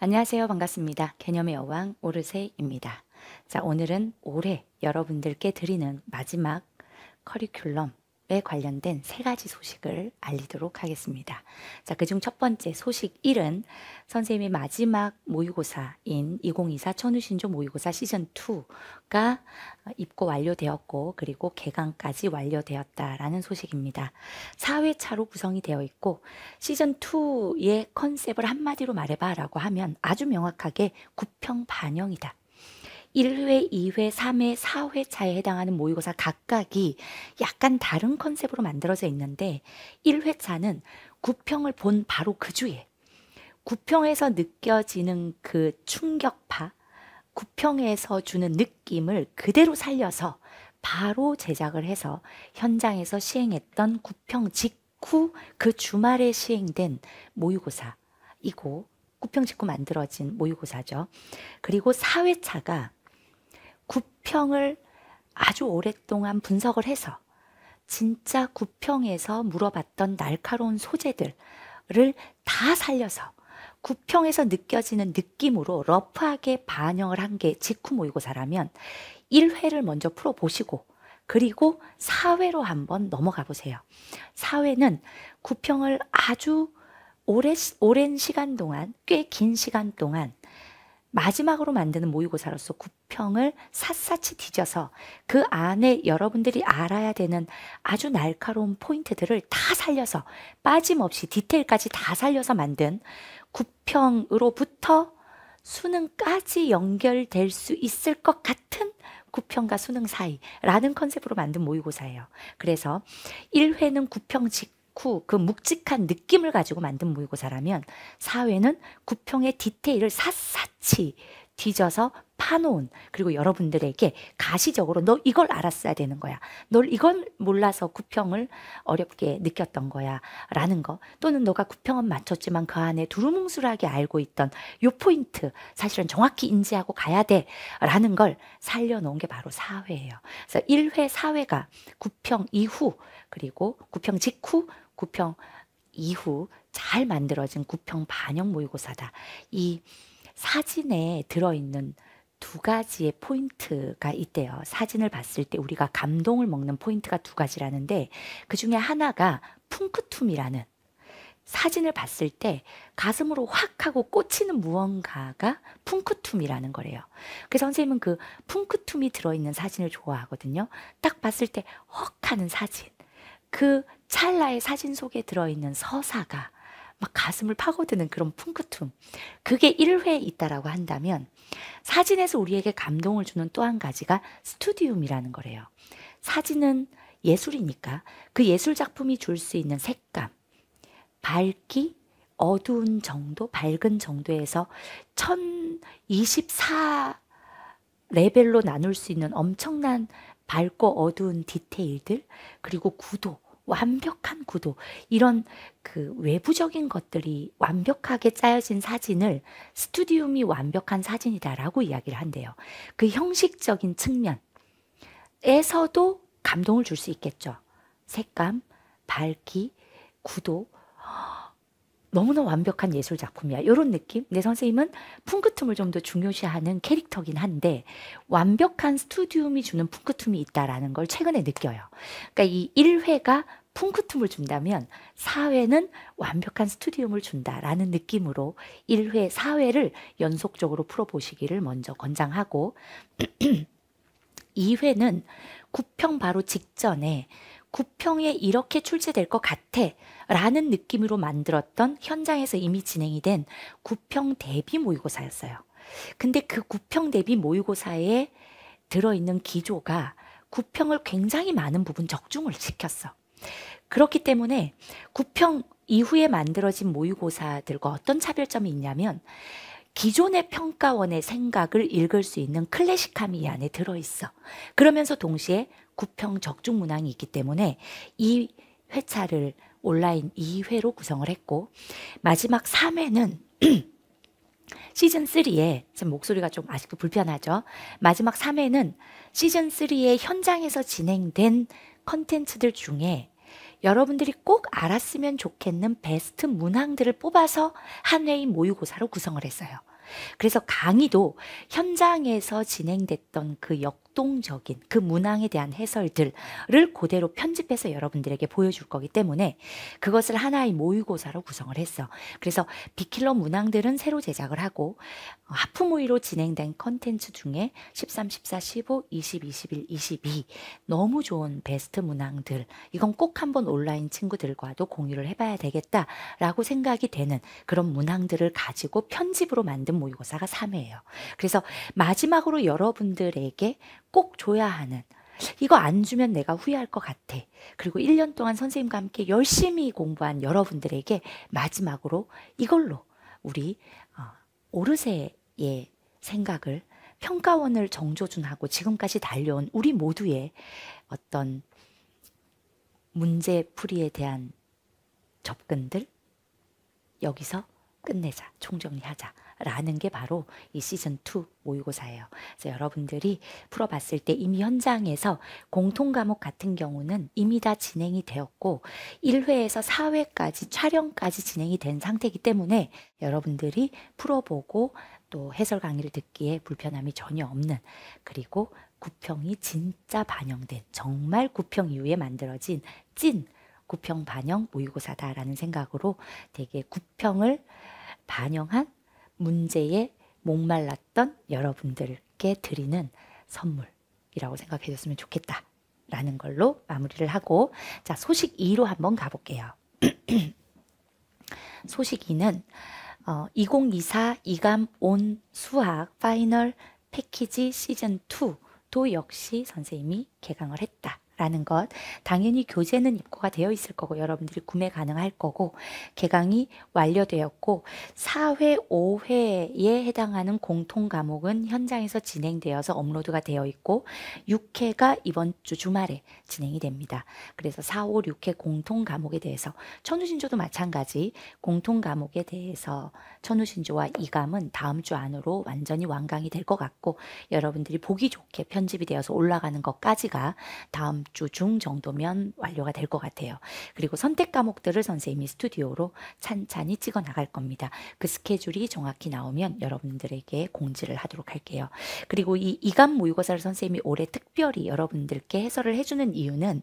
안녕하세요. 반갑습니다. 개념의 여왕 오르세입니다. 자, 오늘은 올해 여러분들께 드리는 마지막 커리큘럼 관련된 세 가지 소식을 알리도록 하겠습니다. 자, 그 중 첫 번째 소식 1은 선생님이 마지막 모의고사인 2024 천우신조 모의고사 시즌 2가 입고 완료되었고 그리고 개강까지 완료되었다라는 소식입니다. 4회차로 구성이 되어 있고 시즌 2의 컨셉을 한마디로 말해봐라고 하면 아주 명확하게 구평 반영이다. 1회, 2회, 3회, 4회차에 해당하는 모의고사 각각이 약간 다른 컨셉으로 만들어져 있는데 1회차는 구평을 본 바로 그 주에 구평에서 느껴지는 그 충격파, 구평에서 주는 느낌을 그대로 살려서 바로 제작을 해서 현장에서 시행했던 구평 직후 그 주말에 시행된 모의고사이고 구평 직후 만들어진 모의고사죠. 그리고 4회차가 구평을 아주 오랫동안 분석을 해서 진짜 구평에서 물어봤던 날카로운 소재들을 다 살려서 구평에서 느껴지는 느낌으로 러프하게 반영을 한 게 직후 모의고사라면 1회를 먼저 풀어보시고 그리고 4회로 한번 넘어가 보세요. 4회는 구평을 아주 오래, 오랜 시간 동안 꽤 긴 시간 동안 마지막으로 만드는 모의고사로서 구, 평을 샅샅이 뒤져서 그 안에 여러분들이 알아야 되는 아주 날카로운 포인트들을 다 살려서 빠짐없이 디테일까지 다 살려서 만든 9평으로부터 수능까지 연결될 수 있을 것 같은 9평과 수능 사이라는 컨셉으로 만든 모의고사예요. 그래서 1회는 9평 직후 그 묵직한 느낌을 가지고 만든 모의고사라면 4회는 9평의 디테일을 샅샅이 뒤져서 파놓은 그리고 여러분들에게 가시적으로 너 이걸 알았어야 되는 거야. 널 이걸 몰라서 구평을 어렵게 느꼈던 거야. 라는 거 또는 너가 구평은 맞췄지만 그 안에 두루뭉술하게 알고 있던 요 포인트 사실은 정확히 인지하고 가야 돼. 라는 걸 살려놓은 게 바로 사회예요. 그래서 1회 사회가 구평 이후 그리고 구평 직후 구평 이후 잘 만들어진 구평 반영 모의고사다. 이 사진에 들어있는 두 가지의 포인트가 있대요. 사진을 봤을 때 우리가 감동을 먹는 포인트가 두 가지라는데 그 중에 하나가 풍크툼이라는 사진을 봤을 때 가슴으로 확 하고 꽂히는 무언가가 풍크툼이라는 거래요. 그래서 선생님은 그 풍크툼이 들어있는 사진을 좋아하거든요. 딱 봤을 때 헉 하는 사진. 그 찰나의 사진 속에 들어있는 서사가 막 가슴을 파고드는 그런 풍크툼. 그게 1회 있다라고 한다면 사진에서 우리에게 감동을 주는 또 한 가지가 스튜디움이라는 거래요. 사진은 예술이니까 그 예술 작품이 줄 수 있는 색감, 밝기, 어두운 정도, 밝은 정도에서 1024 레벨로 나눌 수 있는 엄청난 밝고 어두운 디테일들, 그리고 구도, 완벽한 구도, 이런 그 외부적인 것들이 완벽하게 짜여진 사진을 스튜디움이 완벽한 사진이다라고 이야기를 한대요. 그 형식적인 측면에서도 감동을 줄 수 있겠죠. 색감, 밝기, 구도, 너무나 완벽한 예술 작품이야. 이런 느낌? 내 선생님은 풍긋음을 좀 더 중요시하는 캐릭터긴 한데 완벽한 스튜디움이 주는 풍긋음이 있다라는 걸 최근에 느껴요. 그러니까 이 1회가 풍긋음을 준다면 4회는 완벽한 스튜디움을 준다라는 느낌으로 1회, 4회를 연속적으로 풀어보시기를 먼저 권장하고 2회는 구평 바로 직전에 구평에 이렇게 출제될 것 같아 라는 느낌으로 만들었던 현장에서 이미 진행이 된 구평 대비 모의고사였어요. 근데 그 구평 대비 모의고사에 들어있는 기조가 구평을 굉장히 많은 부분 적중을 시켰어. 그렇기 때문에 구평 이후에 만들어진 모의고사들과 어떤 차별점이 있냐면 기존의 평가원의 생각을 읽을 수 있는 클래식함이 이 안에 들어있어. 그러면서 동시에 구평 적중 문항이 있기 때문에 이 회차를 온라인 2회로 구성을 했고 마지막 3회는 시즌 3에 지금 목소리가 좀 아직도 불편하죠. 마지막 3회는 시즌 3의 현장에서 진행된 컨텐츠들 중에 여러분들이 꼭 알았으면 좋겠는 베스트 문항들을 뽑아서 한 회인 모의고사로 구성을 했어요. 그래서 강의도 현장에서 진행됐던 그역 역동적인 그 문항에 대한 해설들을 그대로 편집해서 여러분들에게 보여줄 거기 때문에 그것을 하나의 모의고사로 구성을 했어. 그래서 비킬러 문항들은 새로 제작을 하고 하프 모의로 진행된 컨텐츠 중에 13, 14, 15, 20, 21, 22 너무 좋은 베스트 문항들 이건 꼭 한번 온라인 친구들과도 공유를 해봐야 되겠다라고 생각이 되는 그런 문항들을 가지고 편집으로 만든 모의고사가 3회예요. 그래서 마지막으로 여러분들에게 꼭 줘야 하는 이거 안 주면 내가 후회할 것 같아. 그리고 1년 동안 선생님과 함께 열심히 공부한 여러분들에게 마지막으로 이걸로 우리 어, 오르세의 생각을 평가원을 정조준하고 지금까지 달려온 우리 모두의 어떤 문제풀이에 대한 접근들 여기서 끝내자, 총정리하자 라는 게 바로 이 시즌2 모의고사예요. 그래서 여러분들이 풀어봤을 때 이미 현장에서 공통 과목 같은 경우는 이미 다 진행이 되었고 1회에서 4회까지 촬영까지 진행이 된 상태이기 때문에 여러분들이 풀어보고 또 해설 강의를 듣기에 불편함이 전혀 없는 그리고 구평이 진짜 반영된 정말 구평 이후에 만들어진 찐 구평 반영 모의고사다라는 생각으로 되게 구평을 반영한 문제에 목말랐던 여러분들께 드리는 선물이라고 생각해 줬으면 좋겠다. 라는 걸로 마무리를 하고, 자, 소식 2로 한번 가볼게요. 소식 2는 어, 2024 이감 온 수학 파이널 패키지 시즌 2도 역시 선생님이 개강을 했다. 라는 것 당연히 교재는 입고가 되어 있을 거고 여러분들이 구매 가능할 거고 개강이 완료되었고 4회 5회에 해당하는 공통 과목은 현장에서 진행되어서 업로드가 되어 있고 6회가 이번 주 주말에 진행이 됩니다. 그래서 4, 5, 6회 공통 과목에 대해서 천우신조도 마찬가지 공통 과목에 대해서 천우신조와 이감은 다음 주 안으로 완전히 완강이 될 것 같고 여러분들이 보기 좋게 편집이 되어서 올라가는 것까지가 다음 주중 정도면 완료가 될 것 같아요. 그리고 선택 과목들을 선생님이 스튜디오로 찬찬히 찍어 나갈 겁니다. 그 스케줄이 정확히 나오면 여러분들에게 공지를 하도록 할게요. 그리고 이 이감 모의고사를 선생님이 올해 특별히 여러분들께 해설을 해주는 이유는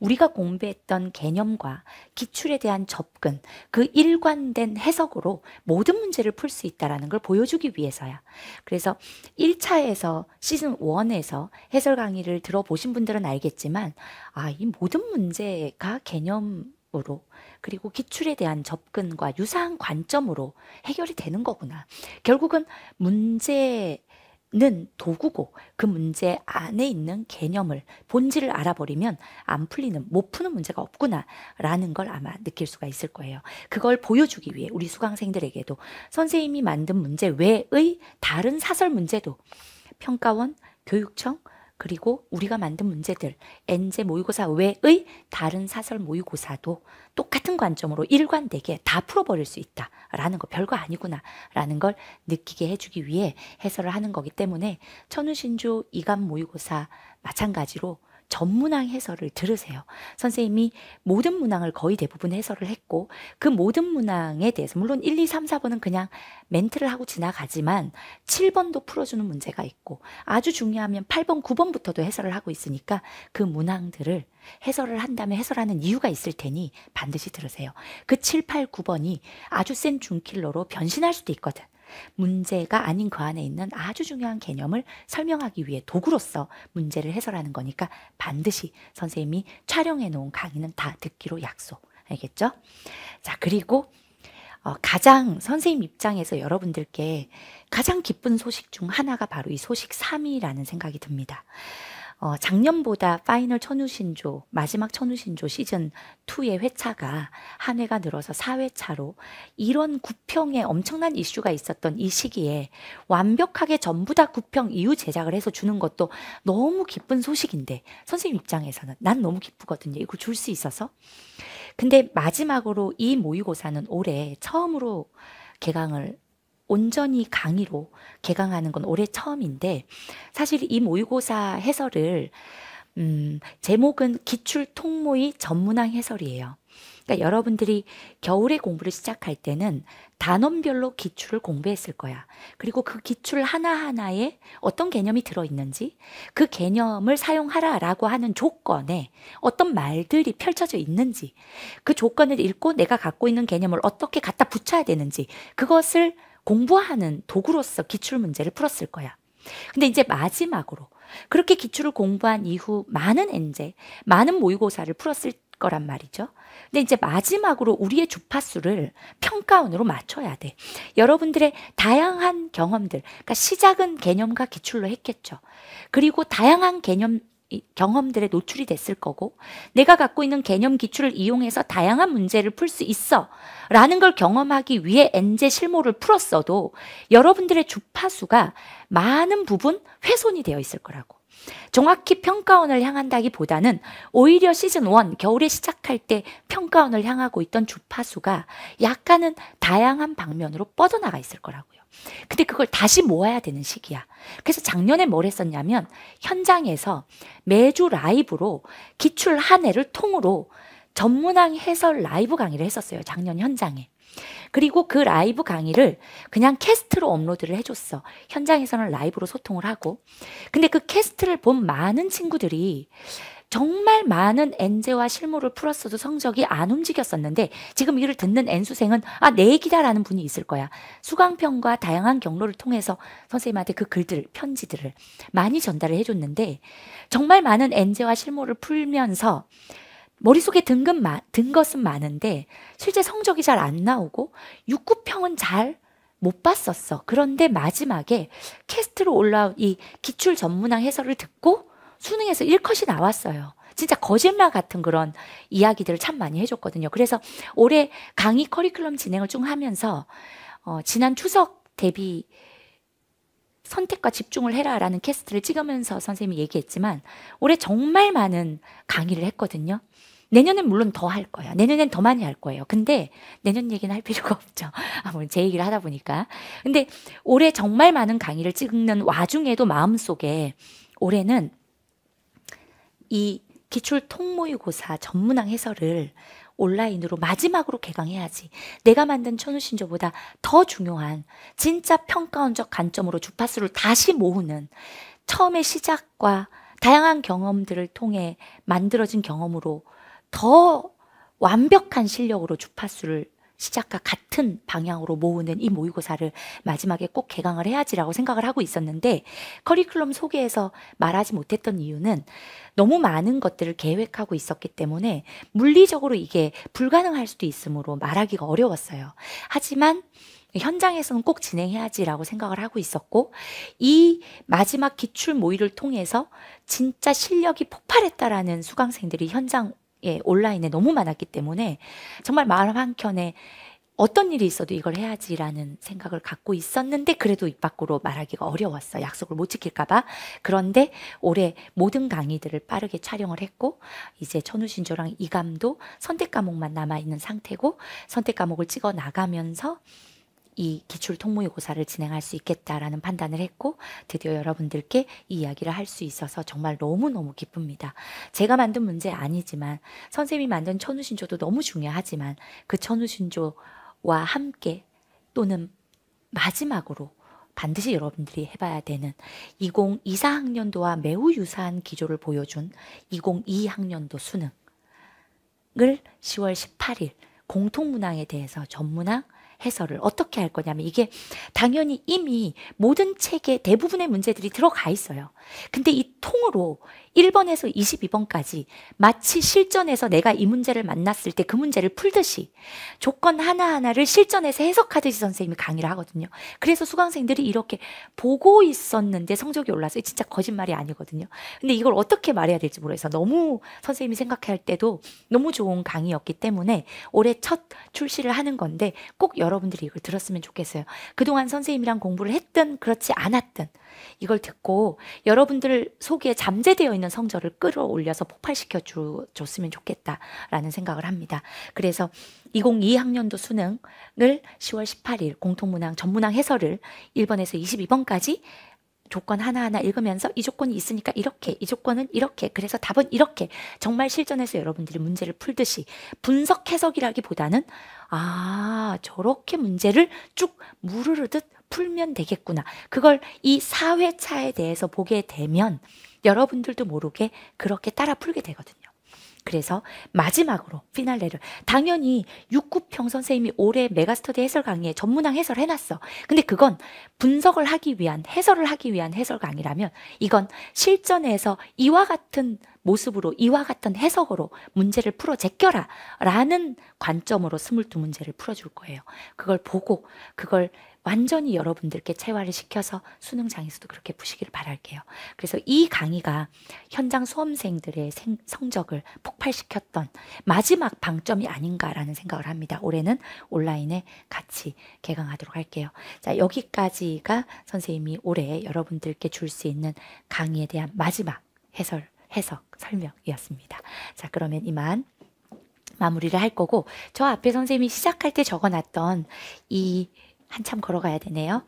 우리가 공부했던 개념과 기출에 대한 접근, 그 일관된 해석으로 모든 문제를 풀 수 있다는 걸 보여주기 위해서야. 그래서 1차에서 시즌 1에서 해설 강의를 들어보신 분들은 알겠지만 있지만 아, 이 모든 문제가 개념으로 그리고 기출에 대한 접근과 유사한 관점으로 해결이 되는 거구나. 결국은 문제는 도구고 그 문제 안에 있는 개념을 본질을 알아버리면 안 풀리는 못 푸는 문제가 없구나라는 걸 아마 느낄 수가 있을 거예요. 그걸 보여주기 위해 우리 수강생들에게도 선생님이 만든 문제 외의 다른 사설 문제도 평가원, 교육청, 그리고 우리가 만든 문제들, 엔제 모의고사 외의 다른 사설 모의고사도 똑같은 관점으로 일관되게 다 풀어버릴 수 있다라는 거 별거 아니구나라는 걸 느끼게 해주기 위해 해설을 하는 거기 때문에 천우신주 이감 모의고사 마찬가지로 전문학 해설을 들으세요. 선생님이 모든 문항을 거의 대부분 해설을 했고 그 모든 문항에 대해서 물론 1, 2, 3, 4번은 그냥 멘트를 하고 지나가지만 7번도 풀어주는 문제가 있고 아주 중요하면 8번, 9번부터도 해설을 하고 있으니까 그 문항들을 해설을 한다면 해설하는 이유가 있을 테니 반드시 들으세요. 그 7, 8, 9번이 아주 센 중킬러로 변신할 수도 있거든. 문제가 아닌 그 안에 있는 아주 중요한 개념을 설명하기 위해 도구로서 문제를 해설하는 거니까 반드시 선생님이 촬영해 놓은 강의는 다 듣기로 약속. 알겠죠? 자, 그리고 어, 가장 선생님 입장에서 여러분들께 가장 기쁜 소식 중 하나가 바로 이 소식 3이라는 생각이 듭니다. 어, 작년보다 파이널 천우신조 마지막 천우신조 시즌 2의 회차가 한 회가 늘어서 4회차로 이런 구평에 엄청난 이슈가 있었던 이 시기에 완벽하게 전부 다 구평 이후 제작을 해서 주는 것도 너무 기쁜 소식인데 선생님 입장에서는 난 너무 기쁘거든요. 이거 줄 수 있어서. 근데 마지막으로 이 모의고사는 올해 처음으로 개강을 온전히 강의로 개강하는 건 올해 처음인데 사실 이 모의고사 해설을 음, 제목은 기출 통모의 전문항 해설이에요. 그러니까 여러분들이 겨울에 공부를 시작할 때는 단원별로 기출을 공부했을 거야. 그리고 그 기출 하나하나에 어떤 개념이 들어있는지 그 개념을 사용하라 라고 하는 조건에 어떤 말들이 펼쳐져 있는지 그 조건을 읽고 내가 갖고 있는 개념을 어떻게 갖다 붙여야 되는지 그것을 공부하는 도구로서 기출 문제를 풀었을 거야. 근데 이제 마지막으로 그렇게 기출을 공부한 이후 많은 엔제, 많은 모의고사를 풀었을 거란 말이죠. 근데 이제 마지막으로 우리의 주파수를 평가원으로 맞춰야 돼. 여러분들의 다양한 경험들, 그러니까 시작은 개념과 기출로 했겠죠. 그리고 다양한 개념, 경험들에 노출이 됐을 거고 내가 갖고 있는 개념 기출을 이용해서 다양한 문제를 풀 수 있어 라는 걸 경험하기 위해 엔제 실무를 풀었어도 여러분들의 주파수가 많은 부분 훼손이 되어 있을 거라고 정확히 평가원을 향한다기보다는 오히려 시즌 1 겨울에 시작할 때 평가원을 향하고 있던 주파수가 약간은 다양한 방면으로 뻗어나가 있을 거라고요. 근데 그걸 다시 모아야 되는 시기야. 그래서 작년에 뭘 했었냐면 현장에서 매주 라이브로 기출 한 해를 통으로 전문항 해설 라이브 강의를 했었어요. 작년 현장에. 그리고 그 라이브 강의를 그냥 캐스트로 업로드를 해줬어. 현장에서는 라이브로 소통을 하고. 근데 그 캐스트를 본 많은 친구들이 정말 많은 엔제와 실무를 풀었어도 성적이 안 움직였었는데 지금 이를 듣는 엔수생은 아, 내 얘기다라는 분이 있을 거야. 수강평과 다양한 경로를 통해서 선생님한테 그 글들, 편지들을 많이 전달을 해줬는데 정말 많은 엔제와 실무를 풀면서 머릿속에 든금 든 것은 많은데 실제 성적이 잘 안 나오고 육구평은잘 못 봤었어. 그런데 마지막에 캐스트로 올라온 이 기출 전문학 해설을 듣고 수능에서 1컷이 나왔어요. 진짜 거짓말 같은 그런 이야기들을 참 많이 해줬거든요. 그래서 올해 강의 커리큘럼 진행을 쭉 하면서 어, 지난 추석 대비 선택과 집중을 해라라는 캐스트를 찍으면서 선생님이 얘기했지만 올해 정말 많은 강의를 했거든요. 내년엔 물론 더 할거예요 내년엔 더 많이 할 거예요. 근데 내년 얘기는 할 필요가 없죠. 아무래제 얘기를 하다 보니까. 근데 올해 정말 많은 강의를 찍는 와중에도 마음속에 올해는 이 기출 통모의고사 전문학 해설을 온라인으로 마지막으로 개강해야지. 내가 만든 천우신조보다 더 중요한 진짜 평가원적 관점으로 주파수를 다시 모으는 처음의 시작과 다양한 경험들을 통해 만들어진 경험으로 더 완벽한 실력으로 주파수를 시작과 같은 방향으로 모으는 이 모의고사를 마지막에 꼭 개강을 해야지라고 생각을 하고 있었는데 커리큘럼 소개에서 말하지 못했던 이유는 너무 많은 것들을 계획하고 있었기 때문에 물리적으로 이게 불가능할 수도 있으므로 말하기가 어려웠어요. 하지만 현장에서는 꼭 진행해야지라고 생각을 하고 있었고 이 마지막 기출 모의를 통해서 진짜 실력이 폭발했다라는 수강생들이 현장 예, 온라인에 너무 많았기 때문에 정말 마음 한켠에 어떤 일이 있어도 이걸 해야지라는 생각을 갖고 있었는데 그래도 입 밖으로 말하기가 어려웠어. 약속을 못 지킬까봐. 그런데 올해 모든 강의들을 빠르게 촬영을 했고 이제 천우신조랑 이감도 선택 과목만 남아 있는 상태고 선택 과목을 찍어 나가면서 이 기출 통모의고사를 진행할 수 있겠다라는 판단을 했고 드디어 여러분들께 이 이야기를 할 수 있어서 정말 너무너무 기쁩니다. 제가 만든 문제 아니지만 선생님이 만든 천우신조도 너무 중요하지만 그 천우신조와 함께 또는 마지막으로 반드시 여러분들이 해봐야 되는 2024학년도와 매우 유사한 기조를 보여준 2022학년도 수능을 10월 18일 공통문항에 대해서 전문학 해설을 어떻게 할 거냐면 이게 당연히 이미 모든 책에 대부분의 문제들이 들어가 있어요. 근데 이 통으로 1번에서 22번까지 마치 실전에서 내가 이 문제를 만났을 때 그 문제를 풀듯이 조건 하나하나를 실전에서 해석하듯이 선생님이 강의를 하거든요. 그래서 수강생들이 이렇게 보고 있었는데 성적이 올라서 진짜 거짓말이 아니거든요. 근데 이걸 어떻게 말해야 될지 모르겠어. 너무 선생님이 생각할 때도 너무 좋은 강의였기 때문에 올해 첫 출시를 하는 건데 꼭 여러분들이 이걸 들었으면 좋겠어요. 그동안 선생님이랑 공부를 했든 그렇지 않았든 이걸 듣고 여러분들 속에 잠재되어 있는 있는 성적을 끌어올려서 폭발시켜 주, 줬으면 좋겠다라는 생각을 합니다. 그래서 2022학년도 수능을 10월 18일 공통문항 전문항 해설을 1번에서 22번까지 조건 하나하나 읽으면서 이 조건이 있으니까 이렇게, 이 조건은 이렇게, 그래서 답은 이렇게. 정말 실전에서 여러분들이 문제를 풀듯이 분석 해석이라기보다는 아, 저렇게 문제를 쭉 무르르듯 풀면 되겠구나. 그걸 이 사회차에 대해서 보게 되면 여러분들도 모르게 그렇게 따라 풀게 되거든요. 그래서 마지막으로 피날레를 당연히 육구평 선생님이 올해 메가스터디 해설 강의에 전문항 해설 해놨어. 근데 그건 분석을 하기 위한 해설을 하기 위한 해설 강의라면 이건 실전에서 이와 같은 모습으로 이와 같은 해석으로 문제를 풀어 제껴라 라는 관점으로 스물두 문제를 풀어줄 거예요. 그걸 보고 그걸 완전히 여러분들께 체화를 시켜서 수능장에서도 그렇게 보시기를 바랄게요. 그래서 이 강의가 현장 수험생들의 생, 성적을 폭발시켰던 마지막 방점이 아닌가라는 생각을 합니다. 올해는 온라인에 같이 개강하도록 할게요. 자, 여기까지가 선생님이 올해 여러분들께 줄 수 있는 강의에 대한 마지막 해설, 해석, 설명이었습니다. 자, 그러면 이만 마무리를 할 거고, 저 앞에 선생님이 시작할 때 적어놨던 이 한참 걸어가야 되네요.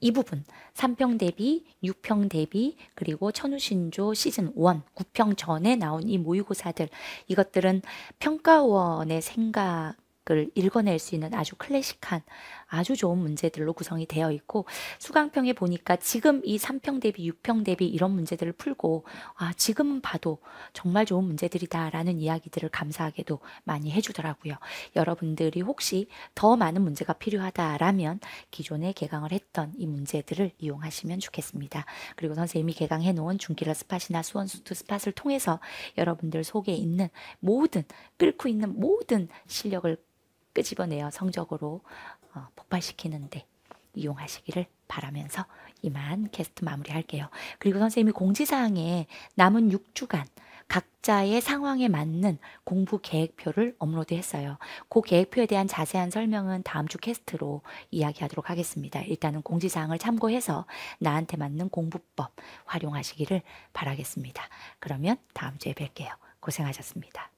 이 부분 3평 대비 6평 대비 그리고 천우신조 시즌 1 9평 전에 나온 이 모의고사들 이것들은 평가원의 생각을 읽어낼 수 있는 아주 클래식한 아주 좋은 문제들로 구성이 되어 있고 수강평에 보니까 지금 이 3평 대비 6평 대비 이런 문제들을 풀고 아 지금 봐도 정말 좋은 문제들이다라는 이야기들을 감사하게도 많이 해주더라고요. 여러분들이 혹시 더 많은 문제가 필요하다라면 기존에 개강을 했던 이 문제들을 이용하시면 좋겠습니다. 그리고 선생님이 개강해 놓은 중기라 스팟이나 수원수트 스팟을 통해서 여러분들 속에 있는 모든 끓고 있는 모든 실력을 끄집어내어 성적으로 어, 폭발시키는데 이용하시기를 바라면서 이만 게스트 마무리할게요. 그리고 선생님이 공지사항에 남은 6주간 각자의 상황에 맞는 공부 계획표를 업로드했어요. 그 계획표에 대한 자세한 설명은 다음 주 캐스트로 이야기하도록 하겠습니다. 일단은 공지사항을 참고해서 나한테 맞는 공부법 활용하시기를 바라겠습니다. 그러면 다음 주에 뵐게요. 고생하셨습니다.